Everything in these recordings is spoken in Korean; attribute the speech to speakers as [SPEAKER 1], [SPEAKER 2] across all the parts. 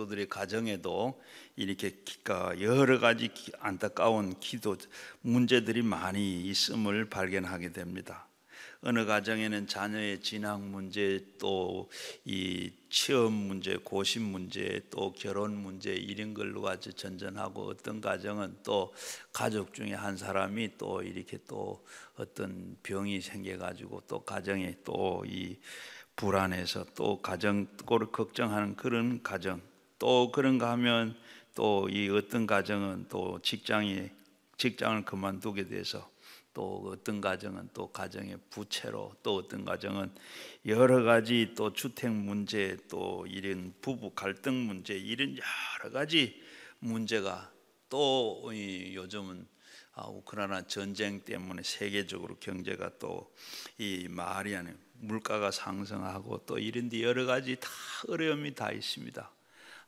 [SPEAKER 1] 그들의 가정에도 이렇게 여러 가지 안타까운 기도 문제들이 많이 있음을 발견하게 됩니다. 어느 가정에는 자녀의 진학 문제 또이 취업 문제, 고신 문제, 또 결혼 문제 이런 걸로 아주 전전하고 어떤 가정은 또 가족 중에 한 사람이 또 이렇게 또 어떤 병이 생겨 가지고 또 가정에 또 이 불안해서 또 가정 꼴을 걱정하는 그런 가정 또 그런가 하면 또 이 어떤 가정은 또 직장이 직장을 그만두게 돼서 또 어떤 가정은 또 가정의 부채로 또 어떤 가정은 여러 가지 또 주택 문제 또 이런 부부 갈등 문제 이런 여러 가지 문제가 또 요즘은 아, 우크라이나 전쟁 때문에 세계적으로 경제가 또이 말이 아니 물가가 상승하고 또 이런 데 여러 가지 다 어려움이 다 있습니다.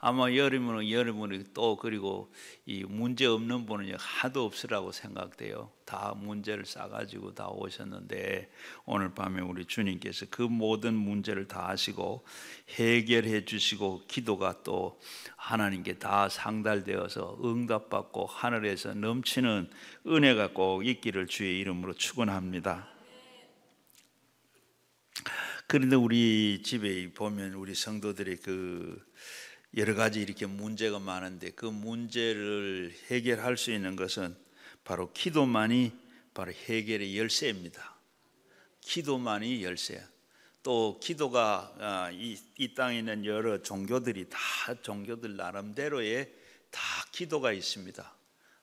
[SPEAKER 1] 아마 여름은 여름은 또 그리고 이 문제 없는 분은 하도 없으라고 생각돼요. 다 문제를 싸가지고 다 오셨는데 오늘 밤에 우리 주님께서 그 모든 문제를 다 아시고 해결해 주시고 기도가 또 하나님께 다 상달되어서 응답받고 하늘에서 넘치는 은혜가 꼭 있기를 주의 이름으로 축원합니다. 그런데 우리 집에 보면 우리 성도들이그 여러 가지 이렇게 문제가 많은데 그 문제를 해결할 수 있는 것은 바로 기도만이 바로 해결의 열쇠입니다. 기도만이 열쇠야. 또 기도가 아, 이, 땅에 있는 여러 종교들이 다 종교들 나름대로의 다 기도가 있습니다.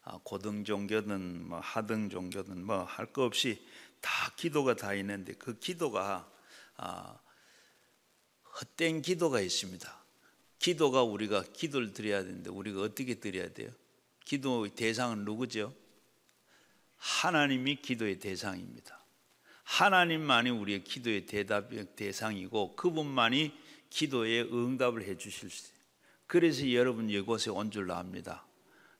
[SPEAKER 1] 아, 고등 종교든 뭐 하등 종교든 뭐할것 없이 다 기도가 다 있는데 그 기도가 아, 헛된 기도가 있습니다. 기도가 우리가 기도를 드려야 되는데 우리가 어떻게 드려야 돼요? 기도의 대상은 누구죠? 하나님이 기도의 대상입니다. 하나님만이 우리의 기도의 대답 대상이고 그분만이 기도에 응답을 해 주실 수. 그래서 여러분 이곳에 온 줄로 압니다.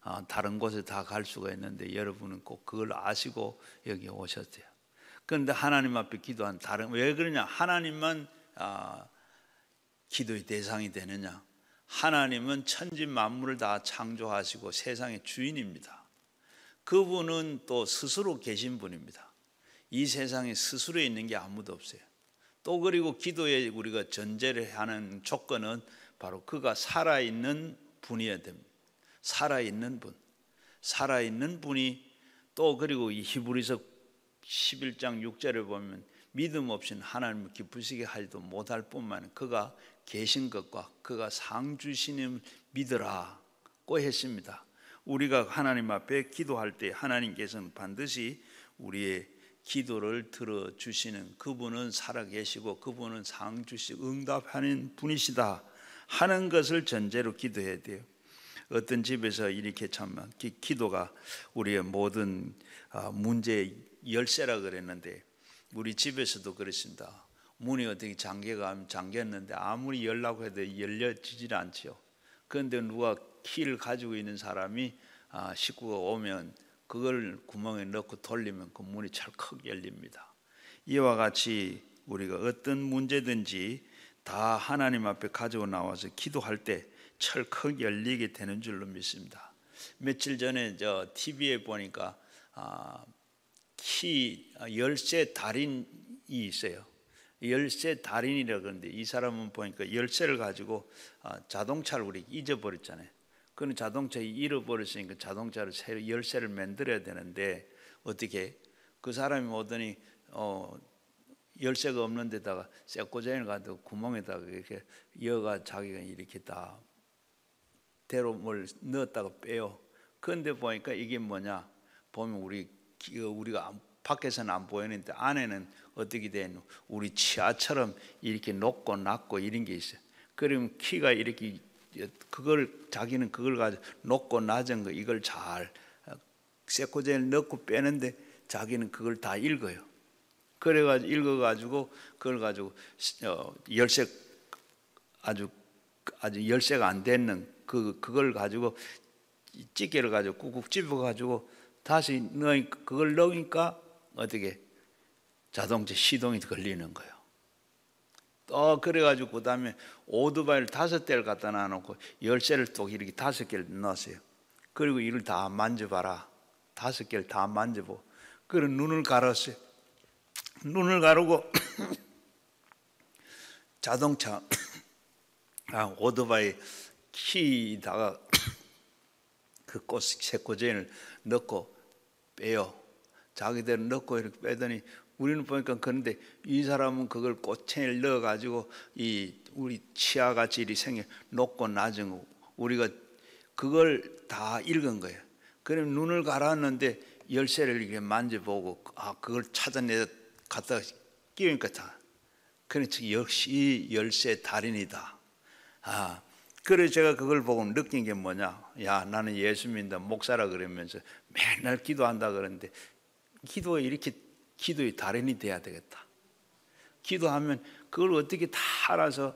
[SPEAKER 1] 아, 다른 곳에 다 갈 수가 있는데 여러분은 꼭 그걸 아시고 여기 오셨대요. 그런데 하나님 앞에 기도한 다른 왜 그러냐? 하나님만 아, 기도의 대상이 되느냐? 하나님은 천지 만물을 다 창조하시고 세상의 주인입니다. 그분은 또 스스로 계신 분입니다. 이 세상에 스스로 있는 게 아무도 없어요. 또 그리고 기도에 우리가 전제를 하는 조건은 바로 그가 살아있는 분이어야 됩니다. 살아있는 분. 살아있는 분이 또 그리고 이 히브리서 11장 6절을 보면 믿음 없이는 하나님을 기쁘시게 하지도 못할 뿐만 그가 계신 것과 그가 상 주시는 믿으라고 했습니다. 우리가 하나님 앞에 기도할 때 하나님께서는 반드시 우리의 기도를 들어 주시는 그분은 살아 계시고 그분은 상 주시 응답하는 분이시다 하는 것을 전제로 기도해야 돼요. 어떤 집에서 이렇게 참 기도가 우리의 모든 아, 문제 열쇠라 그랬는데 우리 집에서도 그렇습니다. 문이 어떻게 잠겨가 잠겼는데 아무리 열라고 해도 열려지질 않지요. 그런데 누가 키를 가지고 있는 사람이 아, 식구가 오면 그걸 구멍에 넣고 돌리면 그 문이 찰컥 열립니다. 이와 같이 우리가 어떤 문제든지 다 하나님 앞에 가지고 나와서 기도할 때 철컥 열리게 되는 줄로 믿습니다. 며칠 전에 저 TV에 보니까 아, 키 아, 열쇠 달인이 있어요. 열쇠 달인이라 그러는데 이 사람은 보니까 열쇠를 가지고 아, 자동차를 우리 잊어버렸잖아요. 그는 자동차 잃어버렸으니까 자동차를 새 열쇠를 만들어야 되는데 어떻게 그 사람이 오더니 어, 열쇠가 없는 데다가 쇠고장을 가지고 구멍에다가 이렇게 여가 자기가 이렇게 다 대로 뭘 넣었다가 빼요. 그런데 보니까 이게 뭐냐 보면 우리 어, 우리가 밖에서는 안 보이는데 안에는 어떻게 된 우리 치아처럼 이렇게 녹고 낮고 이런 게 있어요. 그럼 키가 이렇게 그걸 자기는 그걸 가지고 높고 낮은 거 이걸 잘세코젤 넣고 빼는데 자기는 그걸 다 읽어요. 그래가지고 읽어가지고 그걸 가지고 어, 열쇠 아주 아주 열쇠가 안 되는 그 그걸 가지고 찌개를 가지고 꾹꾹 집어가지고 다시 넣 그걸 넣으니까 어떻게 자동차 시동이 걸리는 거예요. 또 그래가지고 그 다음에 오토바이를 다섯 대를 갖다 놔놓고 열쇠를 또 이렇게 다섯 개를 넣었어요. 그리고 이를 다 만져봐라. 다섯 개를 다 만져보. 그런 눈을 가렸어요. 눈을 가르고 자동차 아, 오토바이 키다가 그 꽃, 새꼬제을 넣고 빼요. 자기들 넣고 이렇게 빼더니 우리는 보니까 그런데 이 사람은 그걸 꽃에 넣어 가지고 이 우리 치아 가질이생겨 높고 낮은 거 우리가 그걸 다 읽은 거예요. 그럼 눈을 가라앉는데 열쇠를 이렇게 만져보고 아 그걸 찾아내 갖다 끼우니까 다. 그러니 역시 열쇠 달인이다. 아그래 제가 그걸 보고 느낀 게 뭐냐? 야 나는 예수 믿는다 목사라 그러면서 맨날 기도한다 그러는데 기도에 이렇게 기도의 달인이 돼야 되겠다. 기도하면 그걸 어떻게 다 알아서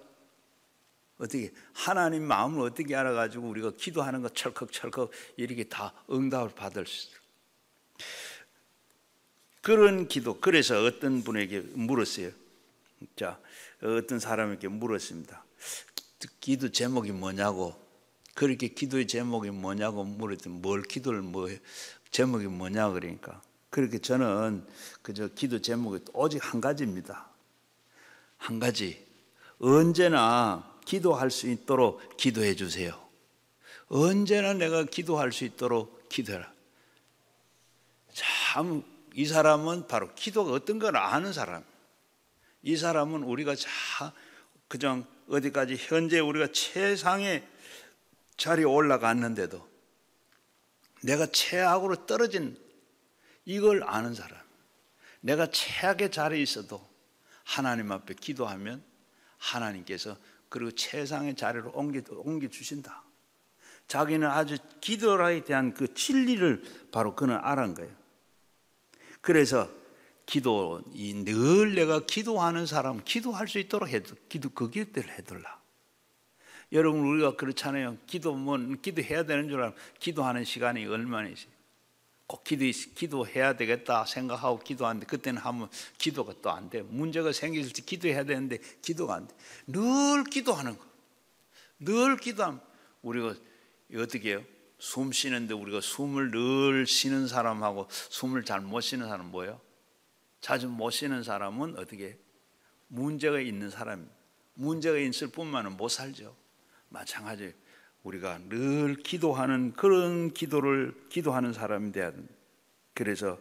[SPEAKER 1] 어떻게 하나님 마음을 어떻게 알아가지고 우리가 기도하는 것 철컥철컥 이렇게 다 응답을 받을 수있도 그런 기도. 그래서 어떤 분에게 물었어요. 자, 어떤 사람에게 물었습니다. 기도 제목이 뭐냐고 그렇게 기도의 제목이 뭐냐고 물었더니 뭘 기도를 뭐 제목이 뭐냐 그러니까 그렇게 저는 그저 기도 제목이 오직 한 가지입니다. 한 가지. 언제나 기도할 수 있도록 기도해 주세요. 언제나 내가 기도할 수 있도록 기도해라. 참, 이 사람은 바로 기도가 어떤 걸 아는 사람. 이 사람은 우리가 자, 그냥 어디까지 현재 우리가 최상의 자리에 올라갔는데도 내가 최악으로 떨어진 이걸 아는 사람. 내가 최악의 자리에 있어도 하나님 앞에 기도하면 하나님께서 그리고 최상의 자리로 옮겨, 옮겨 주신다. 자기는 아주 기도라에 대한 그 진리를 바로 그는 알은 거예요. 그래서 기도, 이 늘 내가 기도하는 사람, 기도할 수 있도록 해도, 기도, 그기들을 해둘라. 여러분, 우리가 그렇잖아요. 기도, 뭐, 기도해야 되는 줄 알면 기도하는 시간이 얼마나 있어요. 꼭 기도, 기도해야 되겠다 생각하고 기도하는데 그때는 하면 기도가 또 안 돼. 문제가 생길 때 기도해야 되는데 기도가 안 돼. 늘 기도하는 거. 늘 기도하면 우리가 어떻게 해요? 숨 쉬는데 우리가 숨을 늘 쉬는 사람하고 숨을 잘 못 쉬는 사람은 뭐예요? 자주 못 쉬는 사람은 어떻게 문제가 있는 사람 문제가 있을 뿐만은 못 살죠. 마찬가지예요. 우리가 늘 기도하는 그런 기도를 기도하는 사람이 돼야 그래서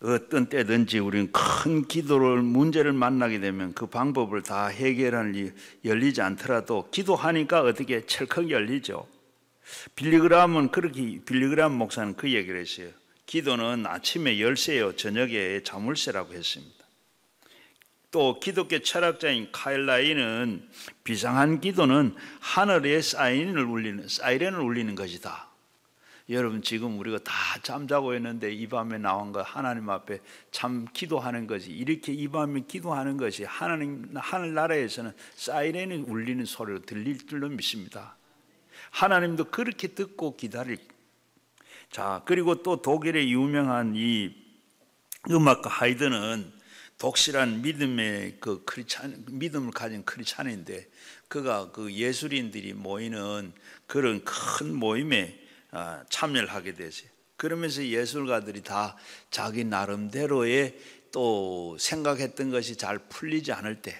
[SPEAKER 1] 어떤 때든지 우리는 큰 기도를 문제를 만나게 되면 그 방법을 다 해결하는 일 열리지 않더라도 기도하니까 어떻게 철컥 열리죠. 빌리그람은 그렇게 빌리그람 목사는 그 얘기를 했어요. 기도는 아침에 열쇠요 저녁에 자물쇠라고 했습니다. 또 기독교 철학자인 카일라인은 비상한 기도는 하늘의 사인을 울리는 사이렌을 울리는 것이다. 여러분 지금 우리가 다 잠자고 있는데 이 밤에 나온 것 하나님 앞에 참 기도하는 것이 이렇게 이 밤에 기도하는 것이 하나님 하늘 나라에서는 사이렌이 울리는 소리로 들릴 줄로 믿습니다. 하나님도 그렇게 듣고 기다릴. 자 그리고 또 독일의 유명한 이 음악가 하이드는 독실한 믿음의 그 크리찬 믿음을 가진 크리찬인데 그가 그 예술인들이 모이는 그런 큰 모임에 아, 참여를 하게 되지. 그러면서 예술가들이 다 자기 나름대로의 또 생각했던 것이 잘 풀리지 않을 때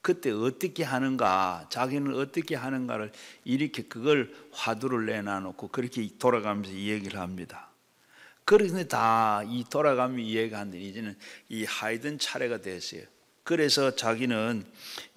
[SPEAKER 1] 그때 어떻게 하는가 자기는 어떻게 하는가를 이렇게 그걸 화두를 내놔 놓고 그렇게 돌아가면서 이야기를 합니다. 그런데 다이 돌아가면 이해가 안되는 이제는 이 하이든 차례가 됐어요. 그래서 자기는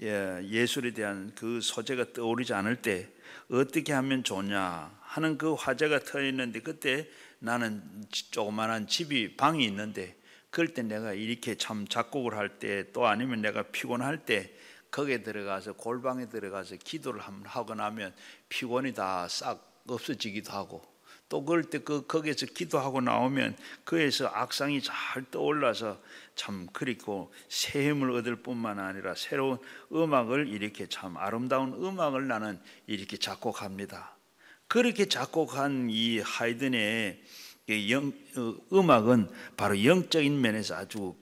[SPEAKER 1] 예, 예술에 대한 그 소재가 떠오르지 않을 때 어떻게 하면 좋냐 하는 그 화제가 터 있는데 그때 나는 조그만한 집이 방이 있는데 그럴 때 내가 이렇게 참 작곡을 할 때 또 아니면 내가 피곤할 때 거기에 들어가서 골방에 들어가서 기도를 하거나 하면 피곤이 다 싹 없어지기도 하고 또 그럴 때그 거기에서 기도하고 나오면 그에서 악상이 잘 떠올라서 참 그리고 새 힘을 얻을 뿐만 아니라 새로운 음악을 이렇게 참 아름다운 음악을 나는 이렇게 작곡합니다. 그렇게 작곡한 이 하이든의 영, 어, 음악은 바로 영적인 면에서 아주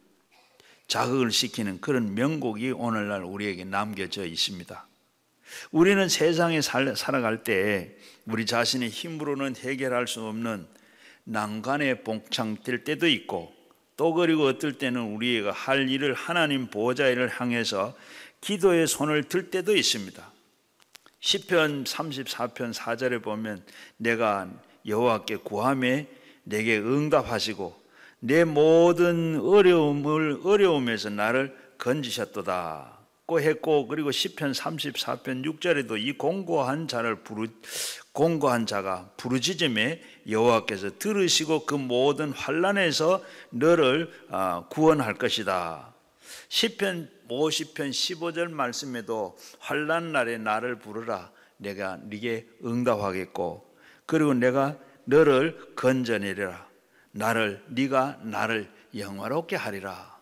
[SPEAKER 1] 자극을 시키는 그런 명곡이 오늘날 우리에게 남겨져 있습니다. 우리는 세상에 살, 살아갈 때 우리 자신의 힘으로는 해결할 수 없는 난간에 봉창될 때도 있고 또 그리고 어떨 때는 우리가 할 일을 하나님 보호자를 향해서 기도의 손을 들 때도 있습니다. 시편 34편 4절에 보면 내가 여호와께 구함에 내게 응답하시고 내 모든 어려움을 어려움에서 나를 건지셨도다. 고 했고 그리고 시편 34편 6절에도 이 공고한 자를 부르 공고한 자가 부르짖음에 여호와께서 들으시고 그 모든 환란에서 너를 아, 구원할 것이다. 시편 50편 15절 말씀에도 환란 날에 나를 부르라 내가 네게 응답하겠고 그리고 내가 너를 건져내리라 나를 네가 나를 영화롭게 하리라.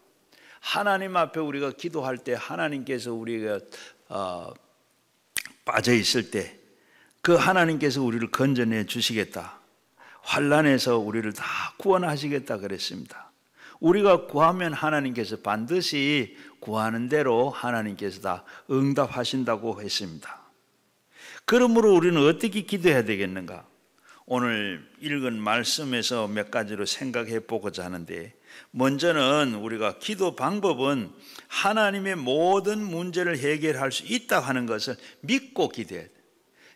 [SPEAKER 1] 하나님 앞에 우리가 기도할 때 하나님께서 우리가 어, 빠져 있을 때그 하나님께서 우리를 건져내 주시겠다. 환란에서 우리를 다 구원하시겠다 그랬습니다. 우리가 구하면 하나님께서 반드시 구하는 대로 하나님께서 다 응답하신다고 했습니다. 그러므로 우리는 어떻게 기도해야 되겠는가? 오늘 읽은 말씀에서 몇 가지로 생각해 보고자 하는데, 먼저는 우리가 기도 방법은 하나님의 모든 문제를 해결할 수 있다 하는 것을 믿고 기대해야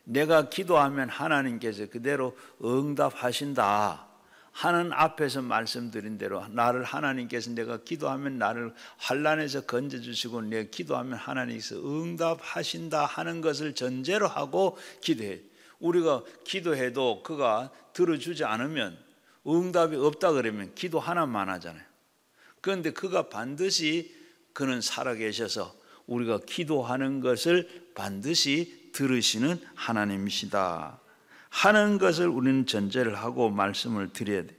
[SPEAKER 1] 내가 기도하면 하나님께서 그대로 응답하신다. 하는 앞에서 말씀드린 대로 나를 하나님께서 내가 기도하면 나를 환란에서 건져 주시고 내가 기도하면 하나님께서 응답하신다 하는 것을 전제로 하고 기도해. 우리가 기도해도 그가 들어주지 않으면 응답이 없다 그러면 기도 하나만 하잖아요. 그런데 그가 반드시 그는 살아계셔서 우리가 기도하는 것을 반드시 들으시는 하나님이시다 하는 것을 우리는 전제를 하고 말씀을 드려야 돼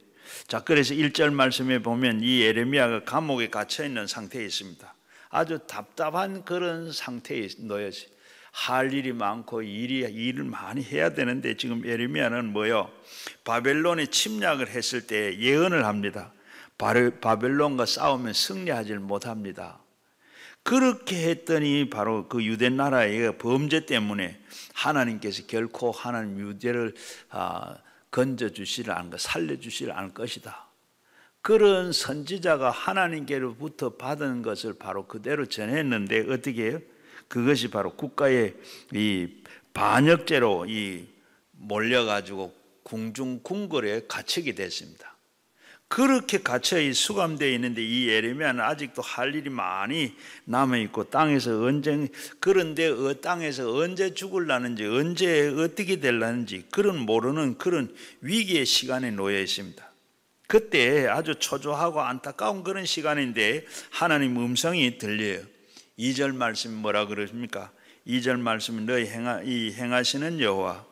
[SPEAKER 1] 자, 그래서 1절 말씀에 보면 이 예레미야가 감옥에 갇혀 있는 상태에 있습니다. 아주 답답한 그런 상태에 놓여지. 할 일이 많고 일이 일을 많이 해야 되는데 지금 예레미야는 뭐요? 바벨론이 침략을 했을 때 예언을 합니다. 바벨론과 싸우면 승리하지 못합니다. 그렇게 했더니 바로 그 유대 나라의 범죄 때문에 하나님께서 결코 하나님 유대를 아, 건져 주시지 않을 것, 살려 주시를 않을 것이다. 그런 선지자가 하나님께로부터 받은 것을 바로 그대로 전했는데 어떻게 해요? 그것이 바로 국가의 이 반역죄로 이 몰려가지고 궁중궁궐에 갇히게 됐습니다. 그렇게 갇혀 수감되어 있는데 이 예레미야는 아직도 할 일이 많이 남아 있고 땅에서 언제 그런데 어 땅에서 언제 죽을라는지 언제 어떻게 될라는지 그런 모르는 그런 위기의 시간에 놓여 있습니다. 그때 아주 초조하고 안타까운 그런 시간인데 하나님 음성이 들려요. 2절 말씀 뭐라 그러십니까? 2절 말씀 너희 행하, 이 행하시는 여호와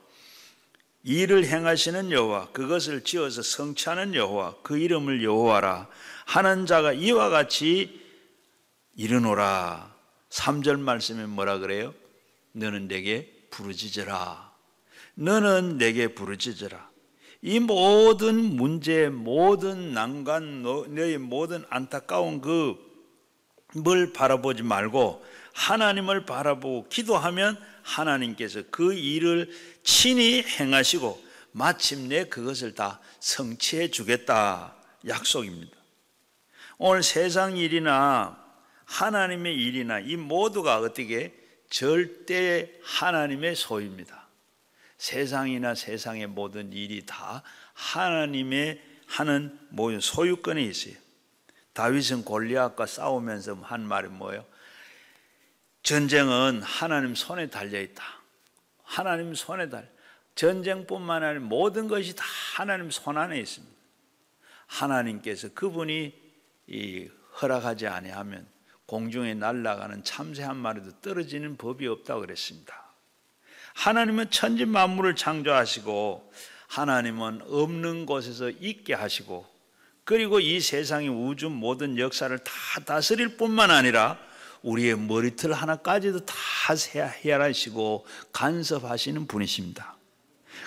[SPEAKER 1] 이를 행하시는 여호와 그것을 지어서 성취하는 여호와 그 이름을 여호와라 하는 자가 이와 같이 이르노라 3절 말씀에 뭐라 그래요? 너는 내게 부르짖으라 너는 내게 부르짖으라 이 모든 문제 모든 난관 너의 모든 안타까운 그 뭘 바라보지 말고 하나님을 바라보고 기도하면 하나님께서 그 일을 친히 행하시고 마침내 그것을 다 성취해 주겠다 약속입니다. 오늘 세상 일이나 하나님의 일이나 이 모두가 어떻게 절대 하나님의 소유입니다. 세상이나 세상의 모든 일이 다 하나님의 하는 모든 소유권에 있어요. 다윗은 골리앗과 싸우면서 한 말이 뭐예요? 전쟁은 하나님 손에 달려 있다. 하나님 손에 달. 전쟁뿐만 아니라 모든 것이 다 하나님 손 안에 있습니다. 하나님께서 그분이 허락하지 아니하면 공중에 날아가는 참새 한 마리도 떨어지는 법이 없다 그랬습니다. 하나님은 천지 만물을 창조하시고 하나님은 없는 곳에서 있게 하시고 그리고 이 세상의 우주 모든 역사를 다 다스릴 뿐만 아니라 우리의 머리털 하나까지도 다 헤아리시고 간섭하시는 분이십니다.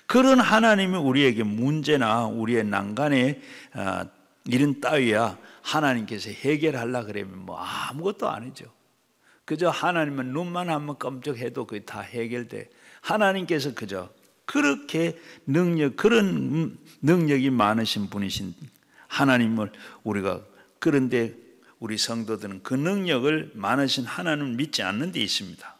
[SPEAKER 1] 그런 하나님이 우리에게 문제나 우리의 난간에 아, 이런 따위야 하나님께서 해결하려 그러면 뭐 아무것도 아니죠. 그저 하나님은 눈만 한번 깜짝해도 그게 다 해결돼. 하나님께서 그저 그렇게 능력 그런 능력이 많으신 분이신 하나님을 우리가 그런데 우리 성도들은 그 능력을 많으신 하나님을 믿지 않는 데 있습니다.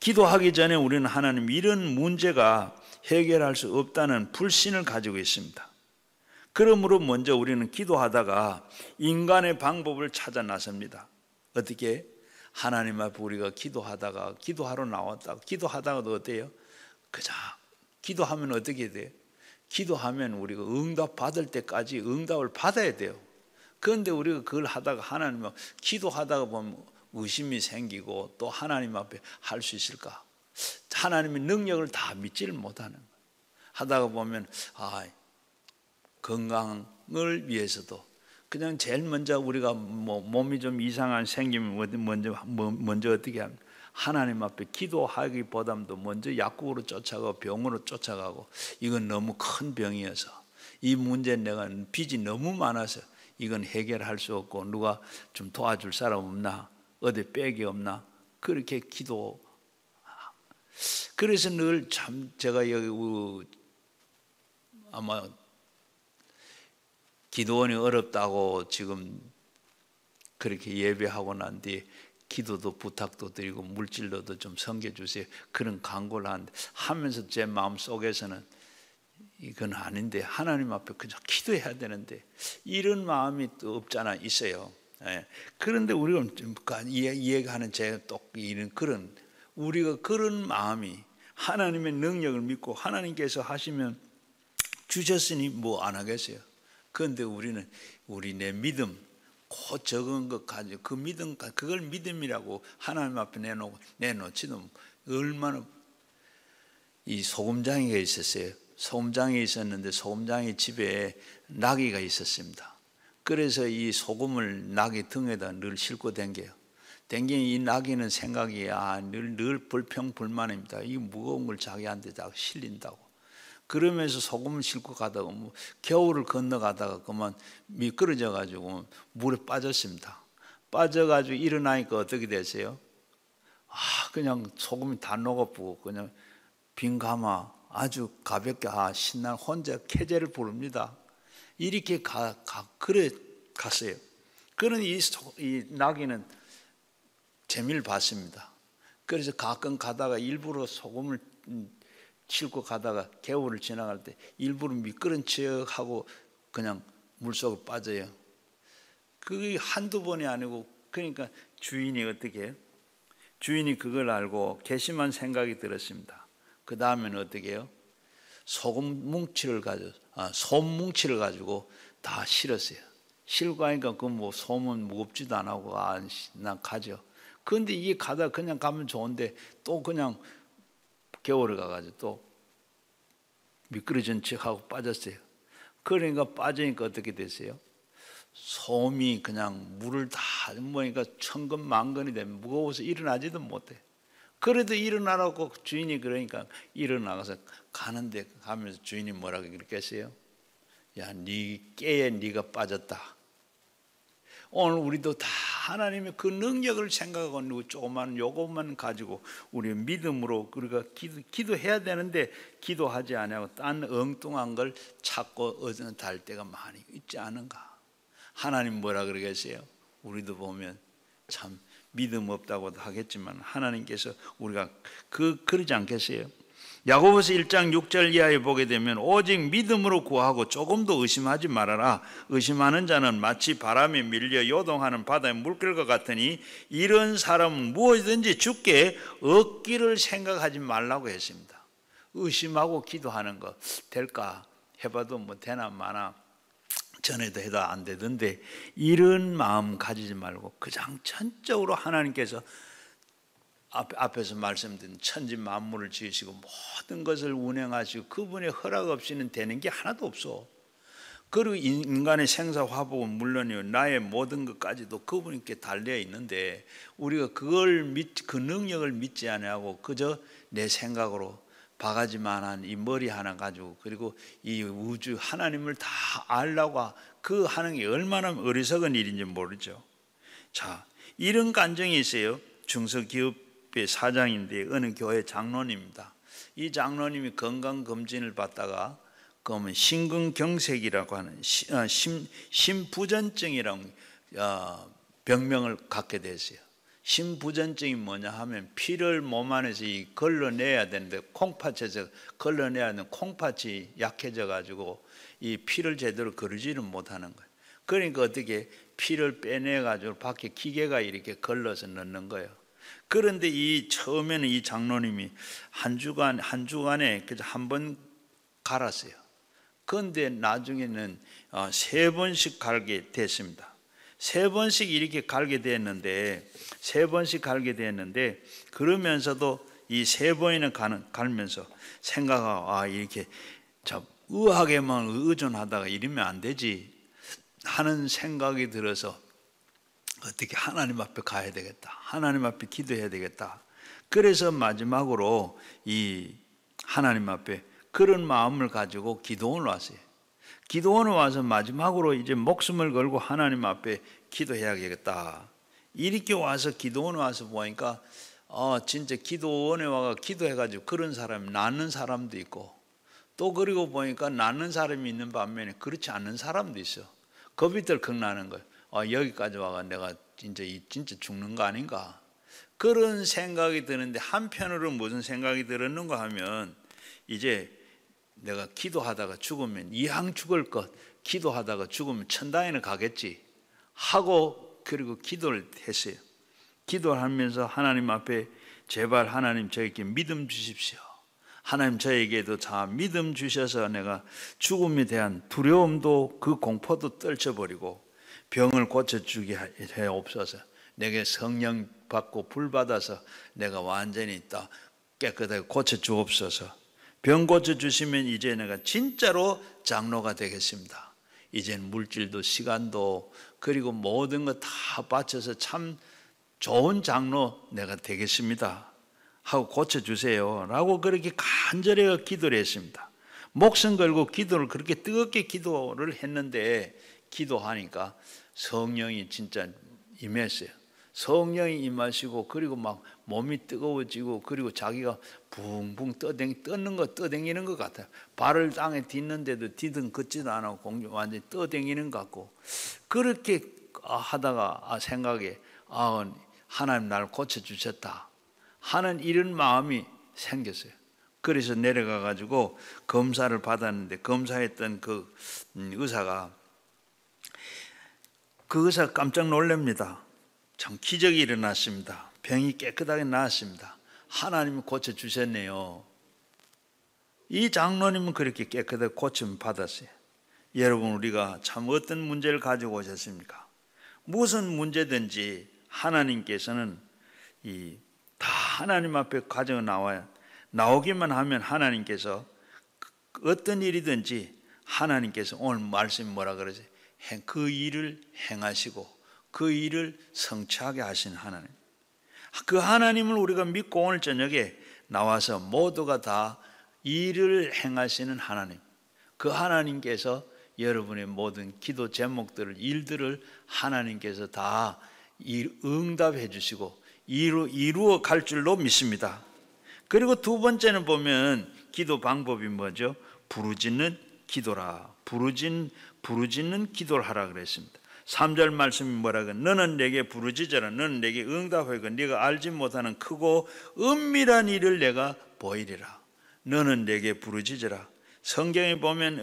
[SPEAKER 1] 기도하기 전에 우리는 하나님 이런 문제가 해결할 수 없다는 불신을 가지고 있습니다. 그러므로 먼저 우리는 기도하다가 인간의 방법을 찾아 나섭니다. 어떻게? 하나님 앞에 우리가 기도하다가 기도하러 나왔다. 기도하다가도 어때요? 그자 기도하면 어떻게 돼요? 기도하면 우리가 응답 받을 때까지 응답을 받아야 돼요. 그런데 우리가 그걸 하다가 하나님 앞 기도하다가 보면 의심이 생기고 또 하나님 앞에 할 수 있을까? 하나님의 능력을 다 믿지를 못하는 거예요. 하다가 보면 아 건강을 위해서도 그냥 제일 먼저 우리가 뭐 몸이 좀 이상한 생기면 먼저 뭐 먼저 어떻게 하면 하나님 앞에 기도하기보담도 먼저 약국으로 쫓아가고 병으로 쫓아가고 이건 너무 큰 병이어서 이 문제 내가 빚이 너무 많아서 이건 해결할 수 없고 누가 좀 도와줄 사람 없나 어디 빼기 없나 그렇게 기도. 그래서 늘 참 제가 여기 아마 기도원이 어렵다고 지금 그렇게 예배하고 난 뒤에 기도도 부탁도 드리고 물질로도 좀 섬겨주세요. 그런 광고를 하는데 하면서 제 마음 속에서는 이건 아닌데 하나님 앞에 그냥 기도해야 되는데 이런 마음이 또 없잖아 있어요. 예. 그런데 우리가 이해, 이해가 하는 제가 또 이런 그런 우리가 그런 마음이 하나님의 능력을 믿고 하나님께서 하시면 주셨으니 뭐 안 하겠어요. 그런데 우리는 우리 내 믿음 곧 적은 것 가지고 그 믿음 그걸 믿음이라고 하나님 앞에 내놓고 내놓지도 얼마나 이 소금장이가 있었어요. 소음장이 있었는데 소음장의 집에 나귀가 있었습니다. 그래서 이 소금을 나귀 등에다 늘 싣고 댕겨요. 댕기는 이 나귀는 생각이 아, 늘, 늘 불평불만입니다. 이 무거운 걸 자기한테 다 실린다고. 그러면서 소금을 싣고 가다가 뭐 겨울을 건너가다가 그만 미끄러져 가지고 물에 빠졌습니다. 빠져 가지고 일어나니까 어떻게 되세요? 아, 그냥 소금이 다 녹아보고 그냥 빈 가마 아주 가볍게 아 신난 혼자 쾌재를 부릅니다. 이렇게 가, 가 그래 갔어요. 그런 이, 이 나귀는 재미를 봤습니다. 그래서 가끔 가다가 일부러 소금을 싣고 음, 가다가 개울을 지나갈 때 일부러 미끄러 척하고 그냥 물속에 빠져요. 그게 한두 번이 아니고 그러니까 주인이 어떻게 해요? 주인이 그걸 알고 개심한 생각이 들었습니다. 그 다음에는 어떻게 해요? 소금 뭉치를 가지 아, 솜 뭉치를 가지고 다 실었어요. 실고 하니까 그뭐 솜은 무겁지도 안고 아, 난 가죠. 그런데 이게 가다 그냥 가면 좋은데 또 그냥 겨울에 가가지고 또 미끄러진 척하고 빠졌어요. 그러니까 빠지니까 어떻게 됐어요? 솜이 그냥 물을 다 보니까 뭐 그러니까 천근만근이 되면 무거워서 일어나지도 못해. 그래도 일어나라고 주인이 그러니까 일어나서 가는데 가면서 주인이 뭐라고 그랬겠어요? 야, 네 깨에 네가 빠졌다. 오늘 우리도 다 하나님의 그 능력을 생각하고 누구 조그만 요것만 가지고 우리 믿음으로 우리가 기도, 해야 되는데 기도하지 않냐고 딴 엉뚱한 걸 찾고 어디는 달 때가 많이 있지 않은가 하나님 뭐라 그러겠어요? 우리도 보면 참 믿음 없다고도 하겠지만 하나님께서 우리가 그 그러지 않겠어요? 야고보서 1장 6절 이하에 보게 되면 오직 믿음으로 구하고 조금도 의심하지 말아라. 의심하는 자는 마치 바람에 밀려 요동하는 바다의 물결과 같으니 이런 사람은 무엇이든지 죽게 얻기를 생각하지 말라고 했습니다. 의심하고 기도하는 것 될까? 해봐도 뭐 되나 마나 전에도 해도 안 되던데 이런 마음 가지지 말고 그냥 천적으로 하나님께서 앞, 에서 말씀드린 천지 만물을 지으시고 모든 것을 운행하시고 그분의 허락 없이는 되는 게 하나도 없어. 그리고 인간의 생사 화복은 물론이요 나의 모든 것까지도 그분께 달려 있는데 우리가 그걸 믿, 그 능력을 믿지 않냐고 그저 내 생각으로 바가지만한 이 머리 하나 가지고 그리고 이 우주 하나님을 다 알라고 그 하는 게 얼마나 어리석은 일인지 모르죠. 자, 이런 간증이 있어요. 중소기업의 사장인데 어느 교회 장로님입니다. 이 장로님이 건강 검진을 받다가 그러면 심근경색이라고 하는 아, 심, 심부전증이라는 아, 병명을 갖게 됐어요. 심부전증이 뭐냐 하면 피를 몸 안에서 이 걸러내야 되는데 콩팥에서 걸러내야 하는 콩팥이 약해져 가지고 이 피를 제대로 걸르지는 못하는 거예요. 그러니까 어떻게 피를 빼내 가지고 밖에 기계가 이렇게 걸러서 넣는 거예요. 그런데 이 처음에는 이 장로님이 한 주간 한 주간에 그저 한 번 갈았어요. 그런데 나중에는 어, 세 번씩 갈게 됐습니다. 세 번씩 이렇게 갈게 됐는데 세 번씩 갈게 되었는데 그러면서도 이 세 번이나 가는, 갈면서 생각하고 아 이렇게 참 의학에만 의존하다가 이러면 안 되지 하는 생각이 들어서 어떻게 하나님 앞에 가야 되겠다. 하나님 앞에 기도해야 되겠다. 그래서 마지막으로 이 하나님 앞에 그런 마음을 가지고 기도원을 왔어요. 기도원을 와서 마지막으로 이제 목숨을 걸고 하나님 앞에 기도해야겠다. 되 이렇게 와서 기도원에 와서 보니까 어, 진짜 기도원에 와가 기도해가지고 그런 사람 낳는 사람도 있고 또 그리고 보니까 낳는 사람이 있는 반면에 그렇지 않은 사람도 있어. 겁이 덜컥 나는 거예요. 어, 여기까지 와가 내가 진짜 이 진짜 죽는 거 아닌가? 그런 생각이 드는데 한편으로 무슨 생각이 들었는가 하면 이제 내가 기도하다가 죽으면 이항 죽을 것, 기도하다가 죽으면 천당에는 가겠지 하고 그리고 기도를 했어요. 기도하면서 하나님 앞에 제발 하나님 저에게 믿음 주십시오. 하나님 저에게도 참 믿음 주셔서 내가 죽음에 대한 두려움도 그 공포도 떨쳐버리고 병을 고쳐주게 해 없어서 내게 성령 받고 불 받아서 내가 완전히 딱 깨끗하게 고쳐주옵소서. 병 고쳐주시면 이제 내가 진짜로 장로가 되겠습니다. 이젠 물질도 시간도 그리고 모든 것 다 바쳐서 참 좋은 장로 내가 되겠습니다. 하고 고쳐주세요. 라고 그렇게 간절히 기도를 했습니다. 목숨 걸고 기도를 그렇게 뜨겁게 기도를 했는데 기도하니까 성령이 진짜 임했어요. 성령이 임하시고 그리고 막 몸이 뜨거워지고 그리고 자기가 붕붕 떠댕 떠는 거떠댕이는것 같아요. 발을 땅에 딛는데도 디은 걷지도 않아 공중 완전히 떠댕이는것 같고 그렇게 하다가 생각에 아 하나님 나를 고쳐 주셨다 하는 이런 마음이 생겼어요. 그래서 내려가 가지고 검사를 받았는데 검사했던 그 음, 의사가 그 의사 깜짝 놀랍니다. 참 기적이 일어났습니다. 병이 깨끗하게 나았습니다. 하나님이 고쳐 주셨네요. 이 장로님은 그렇게 깨끗하게 고침 받았어요. 여러분 우리가 참 어떤 문제를 가지고 오셨습니까? 무슨 문제든지 하나님께서는 이 다 하나님 앞에 가져 나와야 나오기만 하면 하나님께서 어떤 일이든지 하나님께서 오늘 말씀이 뭐라 그러지? 그 일을 행하시고 그 일을 성취하게 하신 하나님. 그 하나님을 우리가 믿고 오늘 저녁에 나와서 모두가 다 일을 행하시는 하나님, 그 하나님께서 여러분의 모든 기도 제목들을, 일들을 하나님께서 다 응답해 주시고 이루, 이루어 갈 줄로 믿습니다. 그리고 두 번째는 보면 기도 방법이 뭐죠? 부르짖는 기도라. 부르짖 부르짖는 기도를 하라 그랬습니다. 3절 말씀이 뭐라고? 너는 내게 부르짖어라. 너는 내게 응답하고 네가 알지 못하는 크고 은밀한 일을 내가 보이리라. 너는 내게 부르짖어라. 성경에 보면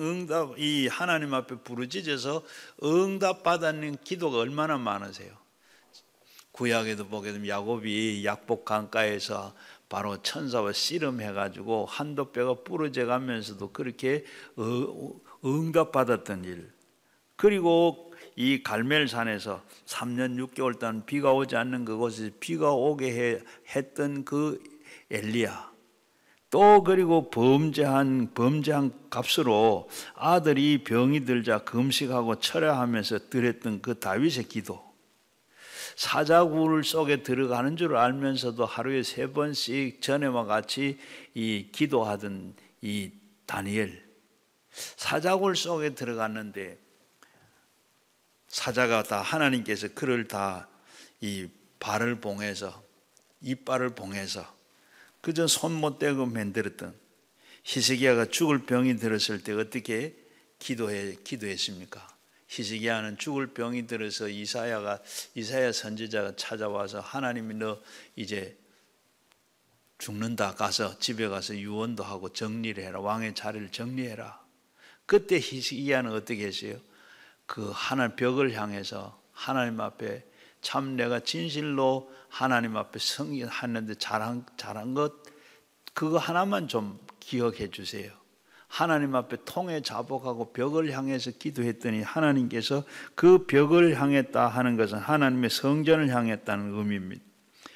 [SPEAKER 1] 응답 이 하나님 앞에 부르짖어서 응답 받는 기도가 얼마나 많으세요. 구약에도 보게 되면 야곱이 약복 강가에서 바로 천사와 씨름해 가지고 한도뼈가 부러져 가면서도 그렇게 어, 어, 응답 받았던 일. 그리고 이 갈멜산에서 3년 6개월 동안 비가 오지 않는 그곳에 비가 오게 했던 그 엘리야. 또 그리고 범죄한 범죄한 값으로 아들이 병이 들자 금식하고 철야하면서 드렸던 그 다윗의 기도. 사자굴 속에 들어가는 줄 알면서도 하루에 세 번씩 전에와 같이 이 기도하던 이 다니엘 사자굴 속에 들어갔는데 사자가 다 하나님께서 그를 다 이 발을 봉해서 이빨을 봉해서 그저 손 못 대고 만들었던 히스기야가 죽을 병이 들었을 때 어떻게 기도해 기도했습니까? 히스기야는 죽을 병이 들어서 이사야가 이사야 선지자가 찾아와서 하나님이 너 이제 죽는다 가서 집에 가서 유언도 하고 정리를 해라 왕의 자리를 정리해라. 그때 히스기야는 어떻게 했어요? 그 하늘 벽을 향해서 하나님 앞에 참 내가 진실로 하나님 앞에 성인하는데 잘한 잘한 것 그거 하나만 좀 기억해 주세요. 하나님 앞에 통에 자복하고 벽을 향해서 기도했더니 하나님께서 그 벽을 향했다 하는 것은 하나님의 성전을 향했다는 의미입니다.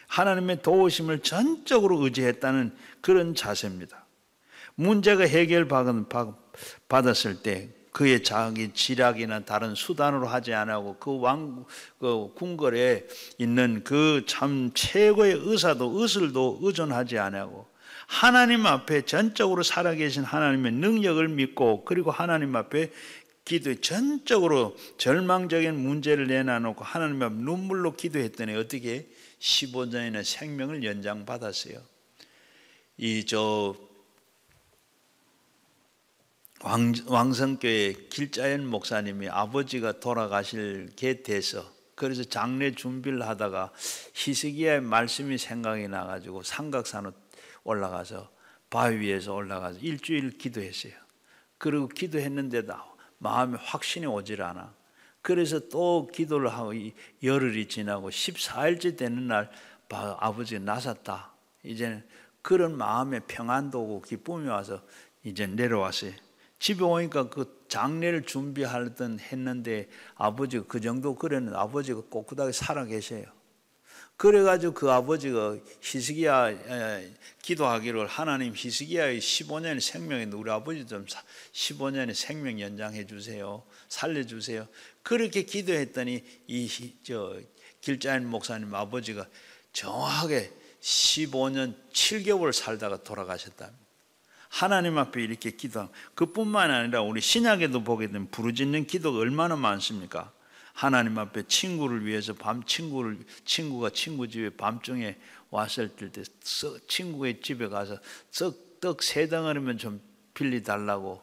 [SPEAKER 1] 하나님의 도우심을 전적으로 의지했다는 그런 자세입니다. 문제가 해결받았을 때 그의 자기 지략이나 다른 수단으로 하지 않고 그 왕, 그 궁궐에 있는 그 참 최고의 의사도 의술도 의존하지 않고 하나님 앞에 전적으로 살아계신 하나님의 능력을 믿고 그리고 하나님 앞에 기도 전적으로 절망적인 문제를 내놔놓고 하나님 앞 눈물로 기도했더니 어떻게 15년이나 생명을 연장받았어요. 이저 왕, 성교회 길자연 목사님이 아버지가 돌아가실 게 돼서 그래서 장례 준비를 하다가 희석이야의 말씀이 생각이 나가지고 삼각산으로 올라가서 바위 위에서 올라가서 일주일 기도했어요. 그리고 기도했는데도 마음이 확신이 오질 않아. 그래서 또 기도를 하고 열흘이 지나고 14일째 되는 날 아버지가 나섰다. 이제는 그런 마음의 평안도 오고 기쁨이 와서 이제 내려왔어요. 집에 오니까 그 장례를 준비하던 했는데 아버지가 그 정도 그랬는데 아버지가 꼬꾸닥이 살아 계세요. 그래가지고 그 아버지가 히스기야 기도하기를 하나님 히스기야의 15년의 생명인데 우리 아버지 좀 15년의 생명 연장해 주세요. 살려 주세요. 그렇게 기도했더니 이 저 길자인 목사님 아버지가 정확하게 15년 7개월 살다가 돌아가셨답니다. 하나님 앞에 이렇게 기도. 그뿐만 아니라 우리 신약에도 보게 되면 부르짖는 기도가 얼마나 많습니까? 하나님 앞에 친구를 위해서 밤 친구를 친구가 친구 집에 밤중에 왔을 때 친구의 집에 가서 떡떡 세 덩어리면 좀 빌리 달라고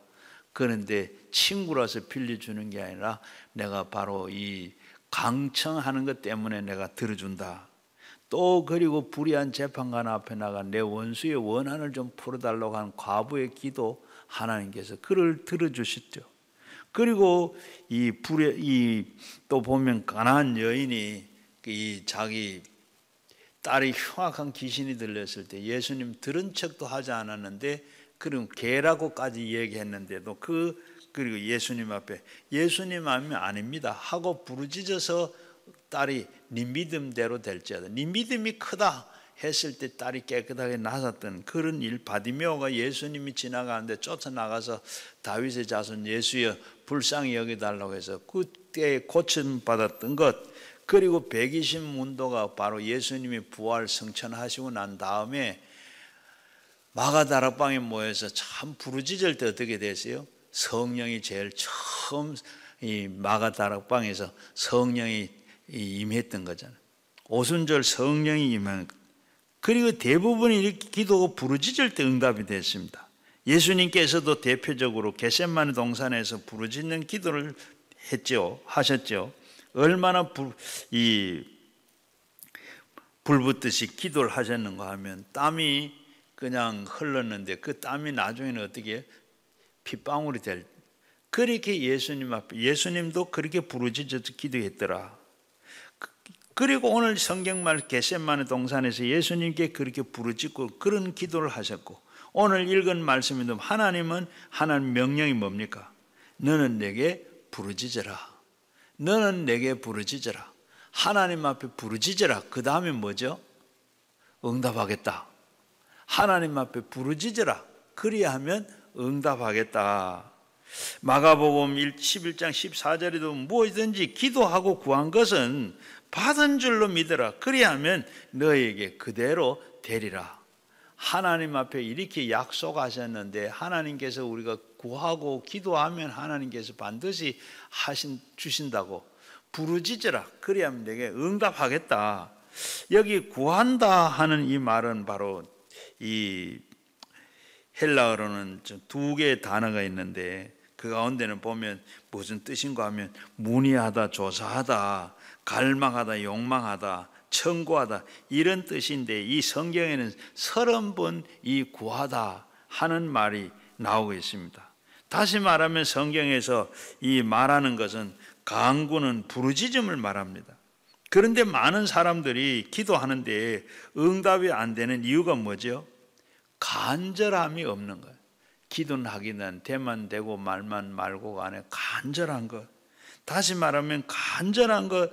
[SPEAKER 1] 그런데 친구라서 빌려 주는 게 아니라 내가 바로 이 강청하는 것 때문에 내가 들어준다. 또 그리고 불의한 재판관 앞에 나간 내 원수의 원한을 좀 풀어달라고 한 과부의 기도 하나님께서 그를 들어주셨죠 그리고 이 불의 이 또 보면 가난한 여인이 그 이 자기 딸이 흉악한 귀신이 들렸을 때 예수님 들은 척도 하지 않았는데 그럼 개라고까지 얘기했는데도 그 그리고 예수님 앞에 예수님 아니면 아닙니다 하고 부르짖어서 딸이 네 믿음대로 될지어다. 네 믿음이 크다 했을 때 딸이 깨끗하게 나섰던 그런 일 바디메오가 예수님이 지나가는데 쫓아나가서 다윗의 자손 예수여 불쌍히 여기달라고 해서 그때 고침 받았던 것 그리고 백이십 문도가 바로 예수님이 부활 성천하시고난 다음에 마가다락방에 모여서 참 부르짖을 때 어떻게 됐어요? 성령이 제일 처음 이 마가다락방에서 성령이 임했던 거잖아요. 오순절 성령이 임한 그리고 대부분 이렇게 기도가 부르짖을 때 응답이 됐습니다. 예수님께서도 대표적으로 개셋마네 동산에서 부르짖는 기도를 했죠. 하셨죠. 얼마나 불, 이, 불붙듯이 기도를 하셨는가 하면 땀이 그냥 흘렀는데 그 땀이 나중에는 어떻게 핏방울이 될 그렇게 예수님 앞에 예수님도 그렇게 부르짖어서 기도했더라. 그리고 오늘 성경말 개셋만의 동산에서 예수님께 그렇게 부르짖고 그런 기도를 하셨고 오늘 읽은 말씀에도 하나님은 하나님 명령이 뭡니까? 너는 내게 부르짖어라. 너는 내게 부르짖어라. 하나님 앞에 부르짖어라. 그 다음에 뭐죠? 응답하겠다. 하나님 앞에 부르짖어라. 그리하면 응답하겠다. 마가복음 11장 14절에도 무엇이든지 기도하고 구한 것은 받은 줄로 믿어라. 그리하면 너에게 그대로 되리라. 하나님 앞에 이렇게 약속하셨는데 하나님께서 우리가 구하고 기도하면 하나님께서 반드시 하신 주신다고 부르짖으라. 그리하면 내게 응답하겠다. 여기 구한다 하는 이 말은 바로 이 헬라어로는 두 개의 단어가 있는데 그 가운데는 보면 무슨 뜻인가 하면 문의하다, 조사하다, 갈망하다, 욕망하다, 청구하다 이런 뜻인데 이 성경에는 서른 번 이 구하다 하는 말이 나오고 있습니다. 다시 말하면 성경에서 이 말하는 것은 강구는 부르짖음을 말합니다. 그런데 많은 사람들이 기도하는데 응답이 안 되는 이유가 뭐죠? 간절함이 없는 거예요. 기도는 하기는 대만 되고 말만 말고 간에 간절한 것. 다시 말하면 간절한 것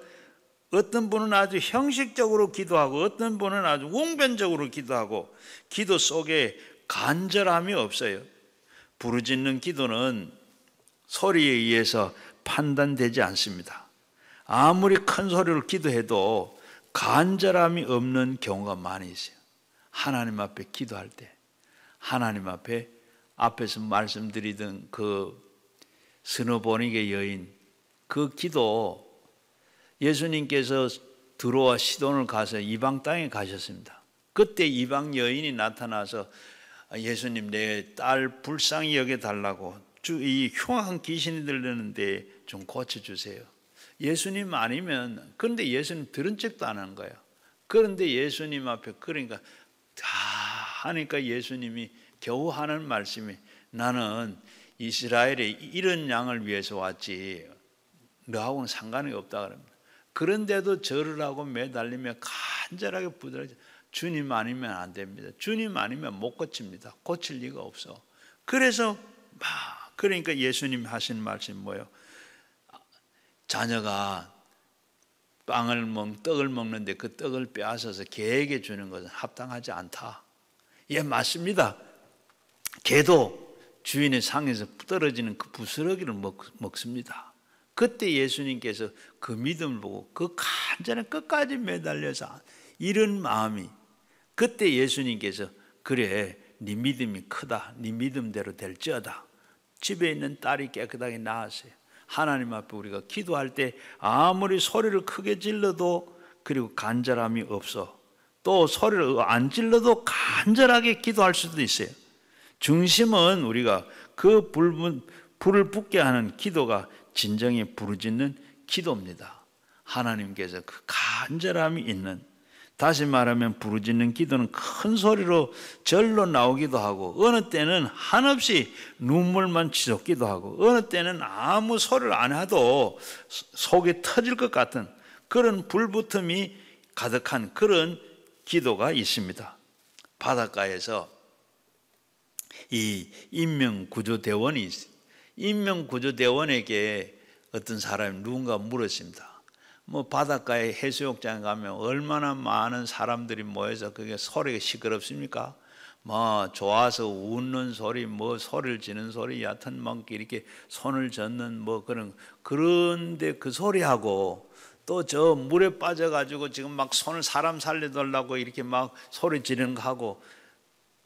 [SPEAKER 1] 어떤 분은 아주 형식적으로 기도하고 어떤 분은 아주 웅변적으로 기도하고 기도 속에 간절함이 없어요. 부르짖는 기도는 소리에 의해서 판단되지 않습니다. 아무리 큰 소리로 기도해도 간절함이 없는 경우가 많이 있어요. 하나님 앞에 기도할 때 하나님 앞에 앞에서 말씀드리던 그 스노보닉의 여인 그 기도 예수님께서 들어와 시돈을 가서 이방 땅에 가셨습니다. 그때 이방 여인이 나타나서 예수님 내 딸 불쌍히 여겨 달라고 이 흉악한 귀신이 들리는데 좀 고쳐주세요. 예수님 아니면 그런데 예수님 들은 척도 안 한 거예요. 그런데 예수님 앞에 그러니까 다 하니까 예수님이 겨우 하는 말씀이 나는 이스라엘의 이런 양을 위해서 왔지 너하고는 상관이 없다 그럽니다. 그런데도 절을 하고 매달리며 간절하게 부드러워 주님 아니면 안 됩니다. 주님 아니면 못 고칩니다. 고칠 리가 없어. 그래서 막 그러니까 예수님 하신 말씀 뭐요? 자녀가 빵을 먹 떡을 먹는데 그 떡을 빼앗아서 개에게 주는 것은 합당하지 않다. 예 맞습니다. 개도 주인의 상에서 떨어지는 그 부스러기를 먹, 먹습니다. 그때 예수님께서 그 믿음을 보고 그 간절한 끝까지 매달려서 이런 마음이 그때 예수님께서 그래 네 믿음이 크다 네 믿음대로 될지어다 집에 있는 딸이 깨끗하게 나았어요 하나님 앞에 우리가 기도할 때 아무리 소리를 크게 질러도 그리고 간절함이 없어 또 소리를 안 질러도 간절하게 기도할 수도 있어요 중심은 우리가 그 불을 붙게 하는 기도가 진정히 부르짖는 기도입니다. 하나님께서 그 간절함이 있는 다시 말하면 부르짖는 기도는 큰 소리로 절로 나오기도 하고 어느 때는 한없이 눈물만 지속기도 하고 어느 때는 아무 소리를 안 해도 속이 터질 것 같은 그런 불붙음이 가득한 그런 기도가 있습니다. 바닷가에서 이 인명구조대원이 인명구조대원에게 어떤 사람이 누군가 물었습니다. 뭐 바닷가에 해수욕장 가면 얼마나 많은 사람들이 모여서 그게 소리가 시끄럽습니까? 뭐 좋아서 웃는 소리, 뭐 소리를 지는 소리, 얕은 먹 이렇게 손을 젓는 뭐 그런 그런데 그 소리하고 또 저 물에 빠져가지고 지금 막 손을 사람 살려달라고 이렇게 막 소리 지르는 거 하고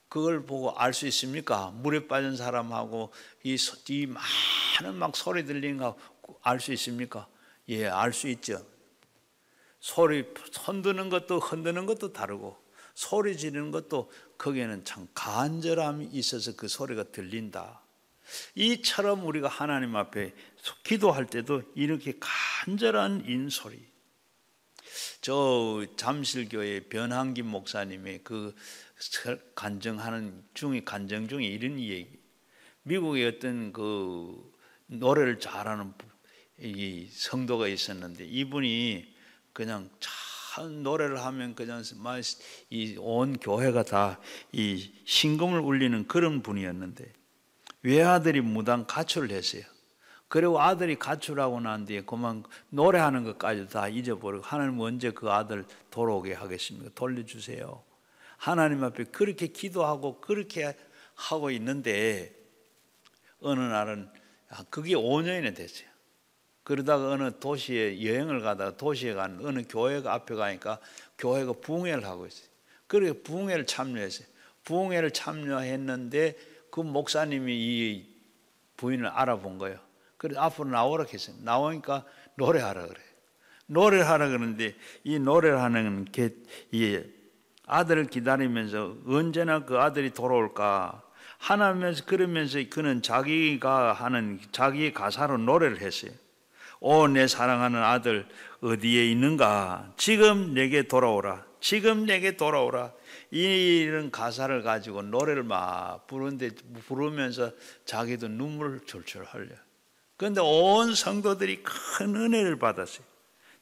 [SPEAKER 1] 그걸 보고 알 수 있습니까? 물에 빠진 사람하고 이, 이 많은 막 소리 들리는 거 알 수 있습니까? 예, 알 수 있죠. 소리 흔드는 것도 흔드는 것도 다르고 소리 지르는 것도 거기에는 참 간절함이 있어서 그 소리가 들린다. 이처럼 우리가 하나님 앞에 기도할 때도 이렇게 간절한 인소리, 저 잠실교회 변한기 목사님이 그 간증하는 중에 간증 중에 이런 얘기. 미국의 어떤 그 노래를 잘하는 이 성도가 있었는데 이분이 그냥 참 노래를 하면 그냥 이 온 교회가 다 이 신금을 울리는 그런 분이었는데 외아들이 무당 가출을 했어요. 그리고 아들이 가출하고 난 뒤에 그만 노래하는 것까지 다 잊어버리고 하나님 언제 그 아들 돌아오게 하겠습니까? 돌려주세요. 하나님 앞에 그렇게 기도하고 그렇게 하고 있는데 어느 날은 아, 그게 5년이 됐어요. 그러다가 어느 도시에 여행을 가다가 도시에 간 어느 교회가 앞에 가니까 교회가 부흥회를 하고 있어요. 그래서 부흥회를 참여했어요. 부흥회를 참여했는데 그 목사님이 이 부인을 알아본 거예요. 그래서 앞으로 나오라 했어요. 나오니까 노래하라 그래. 노래를 하라 그러는데 이 노래를 하는 게, 이 아들을 기다리면서 언제나 그 아들이 돌아올까 하나면서 그러면서 그는 자기가 하는 자기의 가사로 노래를 했어요. 오 내 사랑하는 아들 어디에 있는가? 지금 내게 돌아오라. 지금 내게 돌아오라. 이런 가사를 가지고 노래를 막 부르는데 부르면서 자기도 눈물을 줄 흘려. 그런데 온 성도들이 큰 은혜를 받았어요.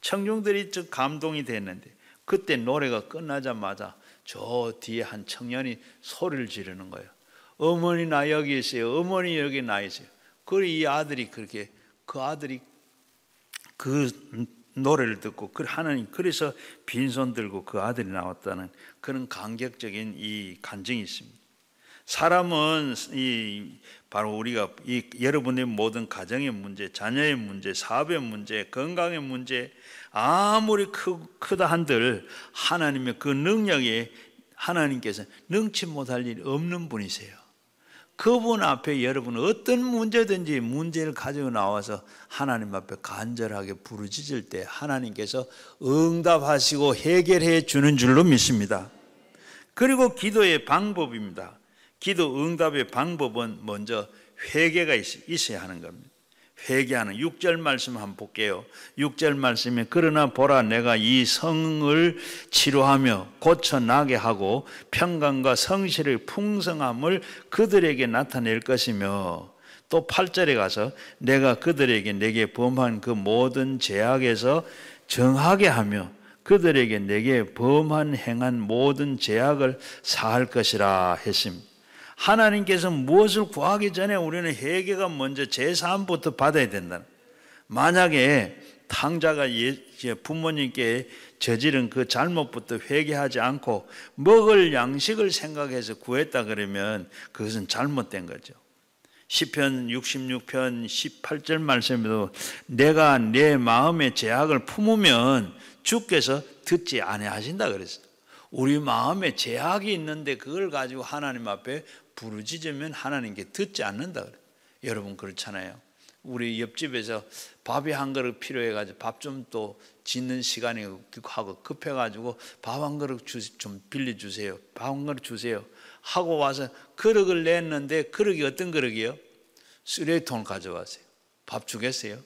[SPEAKER 1] 청중들이 즉 감동이 됐는데 그때 노래가 끝나자마자 저 뒤에 한 청년이 소리를 지르는 거예요. 어머니 나 여기 있어요. 어머니 여기 나 있어요. 그리고 이 아들이 그렇게 그 아들이 그 노래를 듣고 그 하나님 그래서 빈손 들고 그 아들이 나왔다는 그런 감격적인 이 간증이 있습니다. 사람은 이 바로 우리가 이 여러분의 모든 가정의 문제, 자녀의 문제, 사업의 문제, 건강의 문제 아무리 크, 크다 한들 하나님의 그 능력에 하나님께서 능치 못할 일이 없는 분이세요. 그분 앞에 여러분 어떤 문제든지 문제를 가지고 나와서 하나님 앞에 간절하게 부르짖을 때 하나님께서 응답하시고 해결해 주는 줄로 믿습니다. 그리고 기도의 방법입니다. 기도 응답의 방법은 먼저 회개가 있어야 하는 겁니다. 회개하는 6절 말씀 한번 볼게요. 6절 말씀에 그러나 보라 내가 이 성을 치료하며 고쳐 나게 하고 평강과 성실의 풍성함을 그들에게 나타낼 것이며 또 8절에 가서 내가 그들에게 내게 범한 그 모든 죄악에서 정하게 하며 그들에게 내게 범한 행한 모든 죄악을 사할 것이라 했습니다. 하나님께서 무엇을 구하기 전에 우리는 회개가 먼저 제사함부터 받아야 된다. 만약에 탕자가 예, 예, 부모님께 저지른 그 잘못부터 회개하지 않고 먹을 양식을 생각해서 구했다 그러면 그것은 잘못된 거죠. 시편 66편 18절 말씀에도 내가 내 마음의 죄악을 품으면 주께서 듣지 아하신다 그랬어요. 우리 마음에 죄악이 있는데 그걸 가지고 하나님 앞에 부르짖으면 하나님께 듣지 않는다 그래. 여러분 그렇잖아요. 우리 옆집에서 밥이 한 그릇 필요해가지고 밥 좀 또 짓는 시간이 하고 급해가지고 밥 한 그릇 주, 좀 빌려주세요. 밥 한 그릇 주세요. 하고 와서 그릇을 냈는데 그릇이 어떤 그릇이요? 쓰레기통 가져와세요. 밥 주겠어요?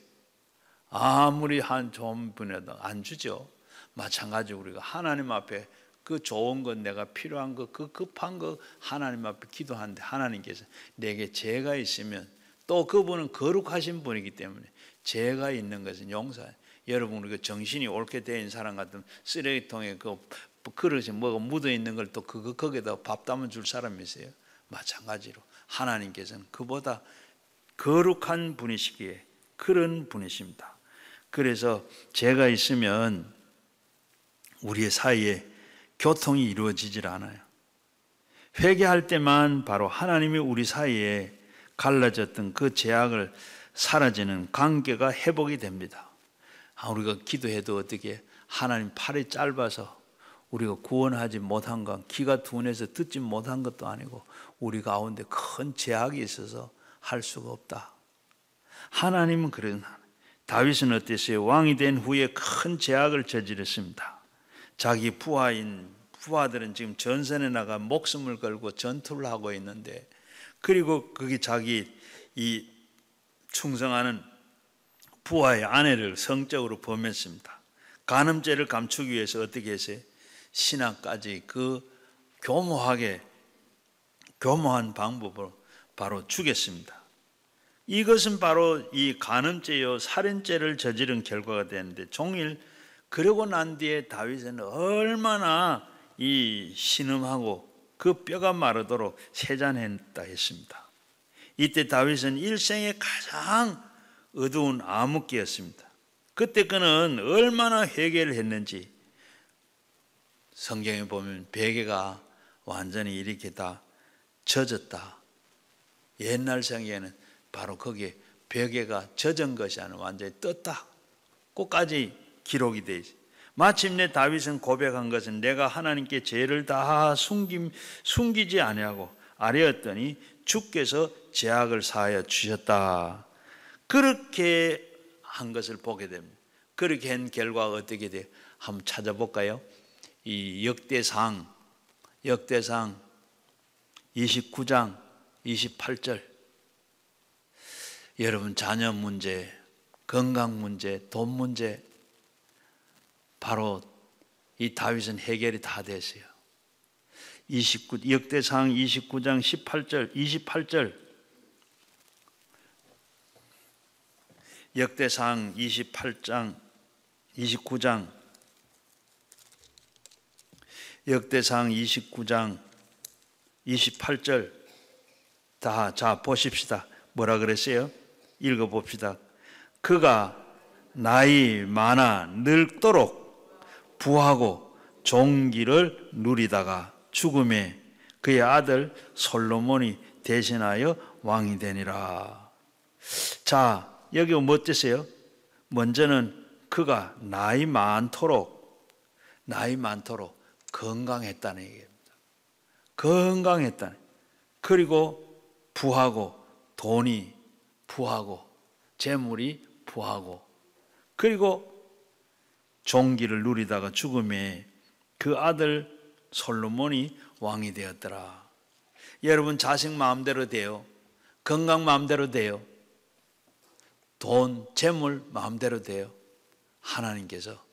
[SPEAKER 1] 아무리 한 좋은 분이라도 안 주죠. 마찬가지 우리가 하나님 앞에 그 좋은 것 내가 필요한 것그 급한 것 하나님 앞에 기도하는데 하나님께서 내게 죄가 있으면 또 그분은 거룩하신 분이기 때문에 죄가 있는 것은 용서해. 여러분 우리가 정신이 옳게 되어 있는 사람 같은 쓰레기통에 그그릇에 뭐가 묻어 있는 걸 또 그거 거기다 밥 담아 줄 사람이 있어요. 마찬가지로 하나님께서는 그보다 거룩한 분이시기에 그런 분이십니다. 그래서 죄가 있으면 우리의 사이에 교통이 이루어지질 않아요. 회개할 때만 바로 하나님이 우리 사이에 갈라졌던 그 제약을 사라지는 관계가 회복이 됩니다. 아, 우리가 기도해도 어떻게 하나님 팔이 짧아서 우리가 구원하지 못한 건 귀가 둔해서 듣지 못한 것도 아니고 우리 가운데 큰 제약이 있어서 할 수가 없다. 하나님은 그런 다윗은 어땠어요? 왕이 된 후에 큰 제약을 저지렀습니다. 자기 부하인 부하들은 지금 전선에 나가 목숨을 걸고 전투를 하고 있는데 그리고 그게 자기 이 충성하는 부하의 아내를 성적으로 범했습니다. 간음죄를 감추기 위해서 어떻게 해서 신하까지 그 교묘하게 교묘한 방법으로 바로 죽였습니다. 이것은 바로 이 간음죄요 살인죄를 저지른 결과가 되는데 종일 그러고 난 뒤에 다윗은 얼마나 이 신음하고 그 뼈가 마르도록 세잔했다 했습니다. 이때 다윗은 일생의 가장 어두운 암흑기였습니다. 그때 그는 얼마나 회개를 했는지 성경에 보면 베개가 완전히 이렇게 다 젖었다. 옛날 생에는 바로 거기에 베개가 젖은 것이 아니라 완전히 떴다. 끝까지 기록이 되 있어요. 마침내 다윗은 고백한 것은 내가 하나님께 죄를 다 숨김, 숨기지 아니하고 아뢰었더니 주께서 제약을 사하여 주셨다. 그렇게 한 것을 보게 됩니다. 그렇게 한 결과가 어떻게 돼요? 한번 찾아볼까요? 이 역대상, 역대상 29장 28절. 여러분, 자녀 문제, 건강 문제, 돈 문제, 바로 이 다윗은 해결이 다 됐어요. 29 역대상 29장 18절 28절 역대상 28장 29장 역대상 29장 28절 다 자 보십시다. 뭐라 그랬어요? 읽어 봅시다. 그가 나이 많아 늙도록 부하고 종기를 누리다가 죽음에 그의 아들 솔로몬이 대신하여 왕이 되니라. 자, 여기 뭐 어째서요? 먼저는 그가 나이 많도록, 나이 많도록 건강했다는 얘기입니다. 건강했다 그리고 부하고 돈이 부하고 재물이 부하고 그리고 종기를 누리다가 죽음에 그 아들 솔로몬이 왕이 되었더라. 여러분 자식 마음대로 돼요. 건강 마음대로 돼요. 돈, 재물 마음대로 돼요. 하나님께서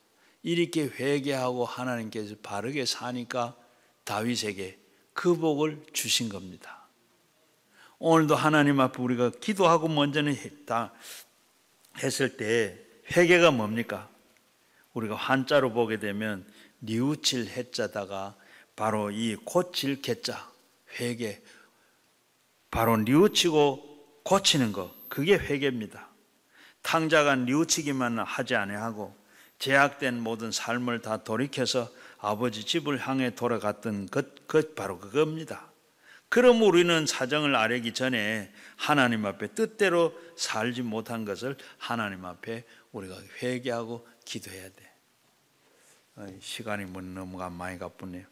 [SPEAKER 1] 이렇게 회개하고 하나님께서 바르게 사니까 다윗에게 그 복을 주신 겁니다. 오늘도 하나님 앞에 우리가 기도하고 먼저는 했다 했을 때 회개가 뭡니까? 우리가 한자로 보게 되면 뉘우칠 해자다가 바로 이 고칠 개자 회개 바로 뉘우치고 고치는 거 그게 회개입니다. 탕자가 뉘우치기만 하지 아니하고 제약된 모든 삶을 다 돌이켜서 아버지 집을 향해 돌아갔던 것, 것 바로 그겁니다. 그럼 우리는 사정을 아뢰기 전에 하나님 앞에 뜻대로 살지 못한 것을 하나님 앞에 우리가 회개하고 기도해야 돼. 시간이 못넘가 뭐 많이 가쁘네요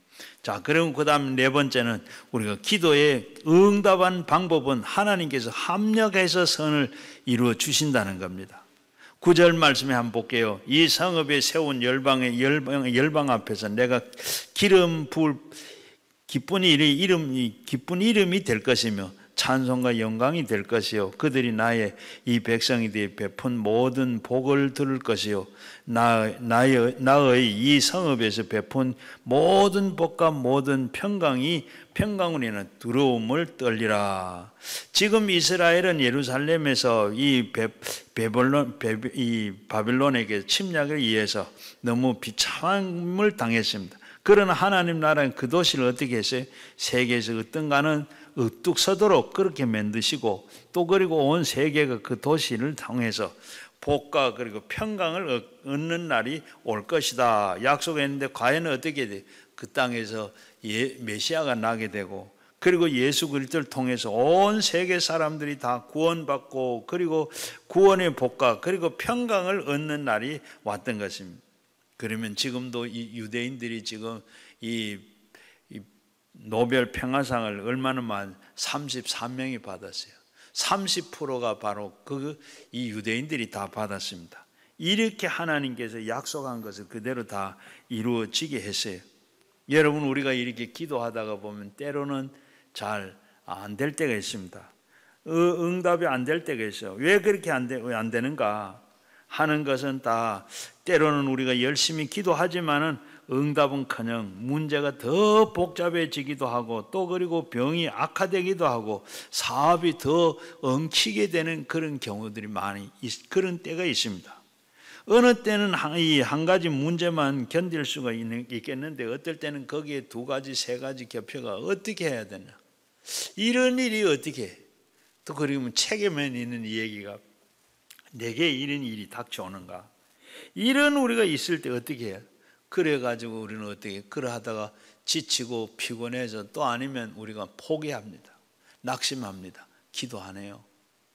[SPEAKER 1] 자, 그럼 그 다음 네 번째는 우리가 기도에 응답한 방법은 하나님께서 합력해서 선을 이루어 주신다는 겁니다. 구절 말씀에 한번 볼게요. 이 성읍에 세운 열방의 열방, 열방 앞에서 내가 기름 부을 기쁜 이름이 기쁜 이름이 될 것이며 찬송과 영광이 될 것이요 그들이 나의 이 백성이 되어 베푼 모든 복을 들을 것이요 나 나의 나의 이 성읍에서 베푼 모든 복과 모든 평강이 평강운에는 두려움을 떨리라. 지금 이스라엘은 예루살렘에서 이 베, 베벌론 베, 이 바빌론에게 침략을 위해서 너무 비참함을 당했습니다. 그러나 하나님 나라는 그 도시를 어떻게 했어요? 세계에서 어떤가는 으뚝 서도록 그렇게 만드시고 또 그리고 온 세계가 그 도시를 통해서 복과 그리고 평강을 얻는 날이 올 것이다. 약속했는데 과연 어떻게 돼? 그 땅에서 예, 메시아가 나게 되고 그리고 예수 그리스도를 통해서 온 세계 사람들이 다 구원받고 그리고 구원의 복과 그리고 평강을 얻는 날이 왔던 것입니다. 그러면 지금도 이 유대인들이 지금 이 노벨 평화상을 얼마나만 33명이 받았어요. 30%가 바로 그 이 유대인들이 다 받았습니다. 이렇게 하나님께서 약속한 것을 그대로 다 이루어지게 했어요. 여러분 우리가 이렇게 기도하다가 보면 때로는 잘 안 될 때가 있습니다. 응답이 안 될 때가 있어요. 왜 그렇게 안, 되, 안 되는가 하는 것은 다 때로는 우리가 열심히 기도하지만은 응답은커녕 문제가 더 복잡해지기도 하고 또 그리고 병이 악화되기도 하고 사업이 더엉치게 되는 그런 경우들이 많이 그런 때가 있습니다. 어느 때는 이 한 가지 문제만 견딜 수가 있겠는데 어떨 때는 거기에 두 가지 세 가지 겹혀가 어떻게 해야 되나 이런 일이 어떻게 또 그러면 책에 있는 이 얘기가 내게 이런 일이 닥쳐오는가 이런 우리가 있을 때 어떻게 해야 그래가지고 우리는 어떻게 그러하다가 지치고 피곤해져 또 아니면 우리가 포기합니다. 낙심합니다. 기도 안 해요.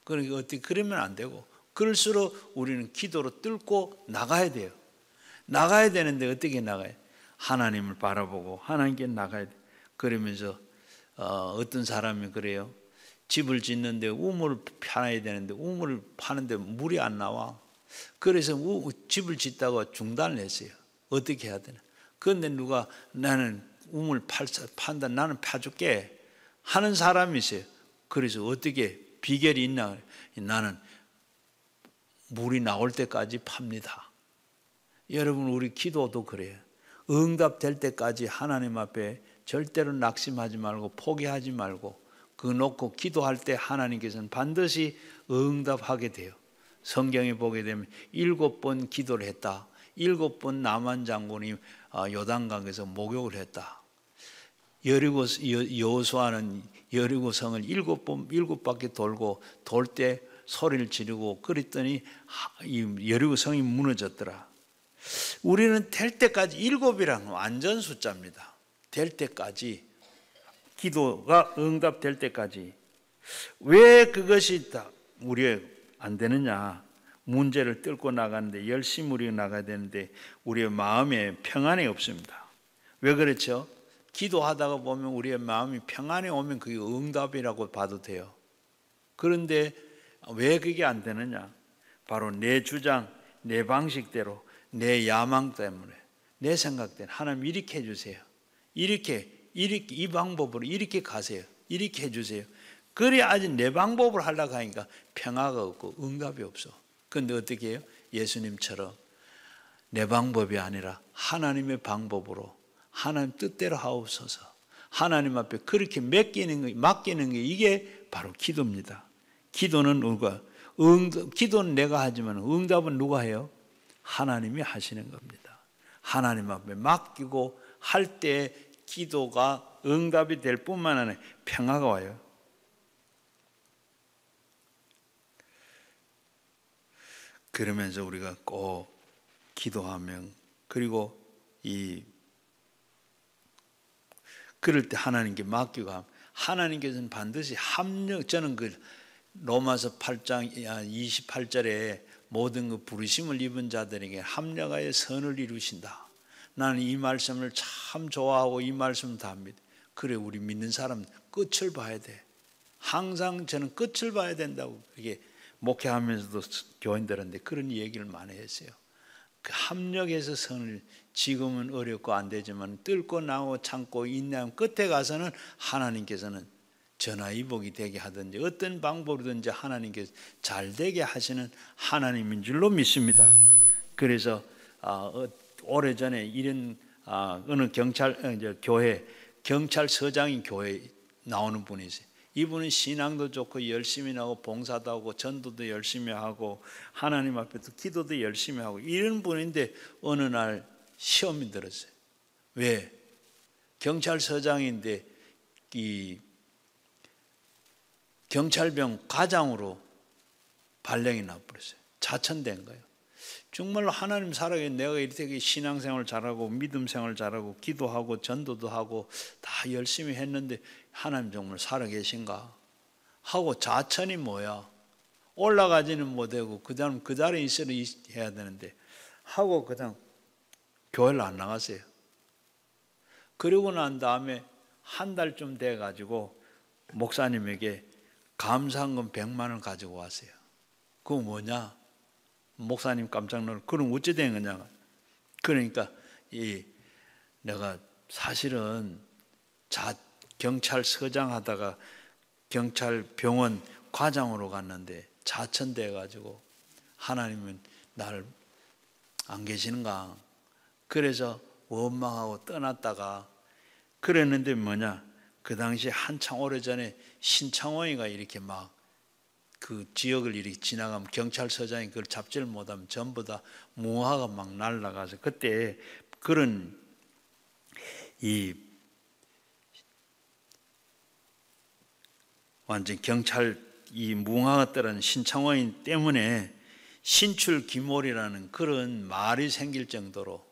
[SPEAKER 1] 그러니까 어떻게 그러면 안 되고 그럴수록 우리는 기도로 뚫고 나가야 돼요. 나가야 되는데 어떻게 나가요? 하나님을 바라보고 하나님께 나가야 돼. 그러면서 어, 어떤 사람이 그래요. 집을 짓는데 우물을 파야 되는데 우물을 파는데 물이 안 나와. 그래서 우, 집을 짓다가 중단을 했어요. 어떻게 해야 되나? 그런데 누가 나는 우물 팔, 판다, 나는 파줄게 하는 사람이 있어요. 그래서 어떻게 비결이 있나? 나는 물이 나올 때까지 팝니다. 여러분 우리 기도도 그래요. 응답될 때까지 하나님 앞에 절대로 낙심하지 말고 포기하지 말고 그 놓고 기도할 때 하나님께서는 반드시 응답하게 돼요. 성경에 보게 되면 일곱 번 기도를 했다. 일곱 번 남한 장군이 아, 요단강에서 목욕을 했다. 여리고 여호수아는 여리고성을 일곱 번 일곱 바퀴 돌고 돌 때 소리를 지르고 그랬더니 여리고성이 무너졌더라. 우리는 될 때까지 일곱이란 완전 숫자입니다. 될 때까지 기도가 응답될 때까지 왜 그것이 다 우리의 안 되느냐? 문제를 뚫고 나가는데 열심히 우리가 나가야 되는데 우리의 마음에 평안이 없습니다. 왜 그렇죠? 기도하다가 보면 우리의 마음이 평안이 오면 그게 응답이라고 봐도 돼요. 그런데 왜 그게 안 되느냐? 바로 내 주장, 내 방식대로, 내 야망 때문에, 내 생각대로 하나님 이렇게 해주세요. 이렇게, 이렇게 이 방법으로 이렇게 가세요. 이렇게 해주세요. 그래야지 내 방법을 하려고 하니까 평화가 없고 응답이 없어. 그런데 어떻게 해요? 예수님처럼 내 방법이 아니라 하나님의 방법으로 하나님 뜻대로 하옵소서. 하나님 앞에 그렇게 맡기는 게, 맡기는 게 이게 바로 기도입니다. 기도는 누가? 응, 기도는 내가 하지만 응답은 누가 해요? 하나님이 하시는 겁니다. 하나님 앞에 맡기고 할 때 기도가 응답이 될 뿐만 아니라 평화가 와요. 그러면서 우리가 꼭 기도하며 그리고 이 그럴 때 하나님께 맡기고 합니 하나님께서는 반드시 합력 저는 그 로마서 8장 28절에 모든 그 부르심을 입은 자들에게 합력하여 선을 이루신다. 나는 이 말씀을 참 좋아하고 이 말씀 을다 답니다. 그래 우리 믿는 사람 끝을 봐야 돼. 항상 저는 끝을 봐야 된다고 그게 목회하면서도 교인들한테 그런 얘기를 많이 했어요. 그합력에서 선을 지금은 어렵고 안 되지만 뜰고 나오고 참고 인내함 끝에 가서는 하나님께서는 전화위복이 되게 하든지 어떤 방법이든지 하나님께서 잘 되게 하시는 하나님인 줄로 믿습니다. 그래서 아, 어, 오래전에 이런 어, 어느 경찰 어, 교회 경찰서장인 교회 나오는 분이세요. 이분은 신앙도 좋고 열심히 하고 봉사도 하고 전도도 열심히 하고 하나님 앞에서 기도도 열심히 하고 이런 분인데 어느 날 시험이 들었어요. 왜? 경찰서장인데 이 경찰병 과장으로 발령이 나버렸어요. 자천된 거예요. 정말로 하나님 사랑에 내가 이렇게 신앙생활 잘하고 믿음생활 잘하고 기도하고 전도도 하고 다 열심히 했는데 하나님 정말 살아계신가 하고 자천이 뭐야 올라가지는 못하고 그 다음 그 자리에 있어려 해야 되는데 하고 그 다음 교회를 안나가세요 그러고 난 다음에 한 달쯤 돼 가지고 목사님에게 감상금 100만 원 가지고 왔어요. 그거 뭐냐? 목사님 깜짝 놀라. 그럼 어찌 된 거냐? 그러니까 이 내가 사실은 자 경찰서장 하다가 경찰 병원 과장으로 갔는데 자천돼 가지고 하나님은 날 안 계시는가 그래서 원망하고 떠났다가 그랬는데 뭐냐 그 당시 한창 오래전에 신창원이가 이렇게 막 그 지역을 이렇게 지나가면 경찰서장이 그걸 잡지를 못하면 전부 다 무화가 막 날라가서 그때 그런 이 완전 경찰 이무궁화였다는신창원인 때문에 신출 귀몰이라는 그런 말이 생길 정도로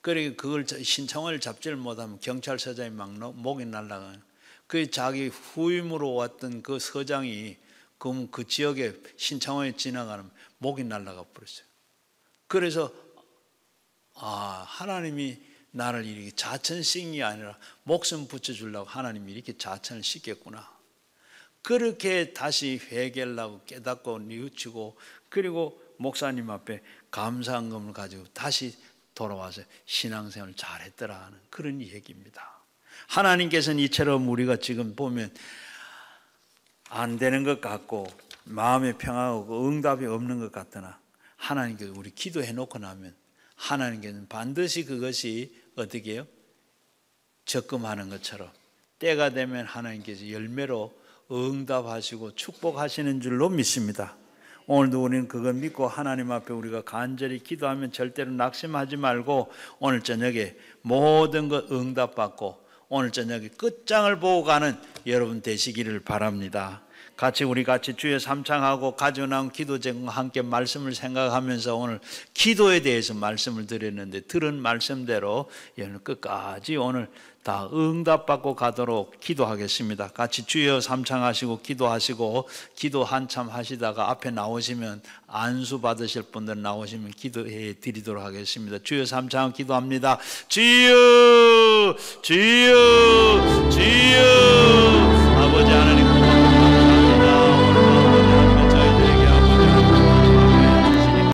[SPEAKER 1] 그리고 그걸 신청을 잡지를 못하면 경찰 서장이 막 목이 날라가요그 자기 후임으로 왔던 그 서장이 그럼 그 지역에 신청원에 지나가면 목이 날라가 버렸어요. 그래서 아 하나님이 나를 이렇게 자천싱이 아니라 목숨 붙여주려고 하나님이 이렇게 자천을 시켰구나. 그렇게 다시 회개를 하고 깨닫고 뉘우치고 그리고 목사님 앞에 감사한금을 가지고 다시 돌아와서 신앙생활 잘했더라 하는 그런 얘기입니다. 하나님께서는 이처럼 우리가 지금 보면 안 되는 것 같고 마음의 평화하고 응답이 없는 것 같으나 하나님께서 우리 기도해 놓고 나면 하나님께서는 반드시 그것이 어떻게 해요? 적금하는 것처럼 때가 되면 하나님께서 열매로 응답하시고 축복하시는 줄로 믿습니다. 오늘도 우리는 그걸 믿고 하나님 앞에 우리가 간절히 기도하면 절대로 낙심하지 말고 오늘 저녁에 모든 것 응답받고 오늘 저녁에 끝장을 보고 가는 여러분 되시기를 바랍니다. 같이 우리 같이 주의 삼창하고 가져 온 기도 제공과 함께 말씀을 생각하면서 오늘 기도에 대해서 말씀을 드렸는데 들은 말씀대로 여러분 끝까지 오늘 다 응답받고 가도록 기도하겠습니다. 같이 주여 삼창하시고 기도하시고 기도 한참 하시다가 앞에 나오시면 안수 받으실 분들 나오시면 기도해 드리도록 하겠습니다. 주여 삼창 기도합니다. 주여 주여 주여 아버지 하나님